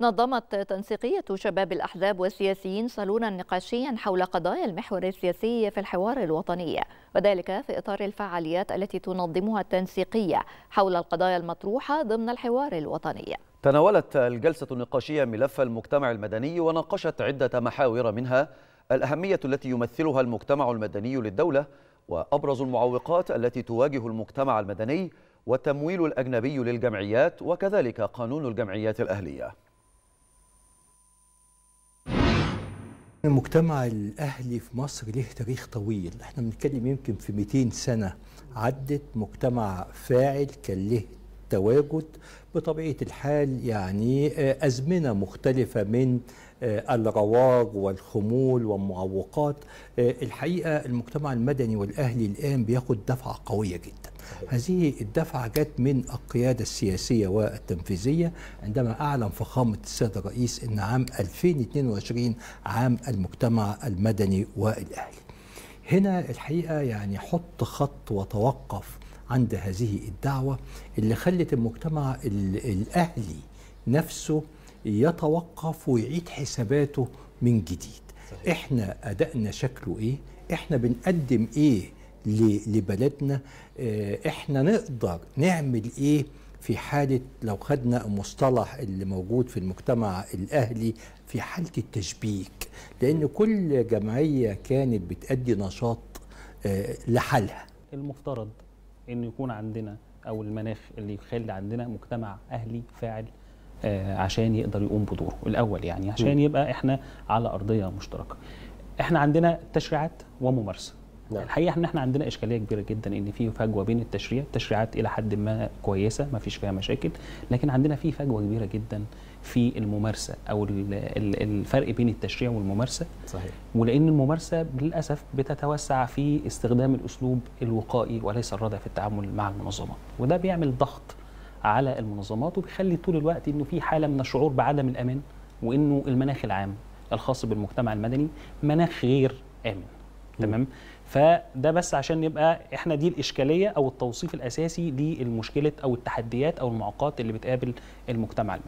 نظمت تنسيقية شباب الأحزاب والسياسيين صالونا نقاشيا حول قضايا المحور السياسي في الحوار الوطني وذلك في إطار الفعاليات التي تنظمها التنسيقية حول القضايا المطروحة ضمن الحوار الوطني تناولت الجلسة النقاشية ملف المجتمع المدني وناقشت عدة محاور منها الأهمية التي يمثلها المجتمع المدني للدولة وأبرز المعوقات التي تواجه المجتمع المدني والتمويل الأجنبي للجمعيات وكذلك قانون الجمعيات الأهلية المجتمع الأهلي في مصر له تاريخ طويل احنا بنتكلم يمكن في 200 سنة عدت مجتمع فاعل كان له تواجد بطبيعه الحال يعني آه، ازمنه مختلفه من آه، الرواج والخمول والمعوقات آه، الحقيقه المجتمع المدني والاهلي الان بياخد دفعه قويه جدا هذه الدفعه جت من القياده السياسيه والتنفيذيه عندما اعلن فخامه السيد الرئيس ان عام 2022 عام المجتمع المدني والاهلي هنا الحقيقه يعني حط خط وتوقف عند هذه الدعوة اللي خلت المجتمع الأهلي نفسه يتوقف ويعيد حساباته من جديد صحيح. احنا أدائنا شكله ايه احنا بنقدم ايه لبلدنا آه، احنا نقدر نعمل ايه في حالة لو خدنا المصطلح اللي موجود في المجتمع الأهلي في حالة التشبيك لأن كل جمعية كانت بتأدي نشاط آه، لحالها المفترض ان يكون عندنا او المناخ اللي يخلي عندنا مجتمع اهلي فاعل آه، عشان يقدر يقوم بدوره الاول يعني عشان يبقى احنا على ارضيه مشتركه احنا عندنا تشريعات وممارسه نعم. الحقيقه ان احنا عندنا اشكاليه كبيره جدا ان في فجوه بين التشريع التشريعات الى حد ما كويسه ما فيش فيها مشاكل لكن عندنا في فجوه كبيره جدا في الممارسه او الفرق بين التشريع والممارسه صحيح ولان الممارسه للاسف بتتوسع في استخدام الاسلوب الوقائي وليس الردع في التعامل مع المنظمات وده بيعمل ضغط على المنظمات وبيخلي طول الوقت انه في حاله من الشعور بعدم الامان وانه المناخ العام الخاص بالمجتمع المدني مناخ غير امن تمام فده بس عشان نبقى احنا دي الاشكاليه او التوصيف الاساسي للمشكله او التحديات او المعوقات اللي بتقابل المجتمع المدني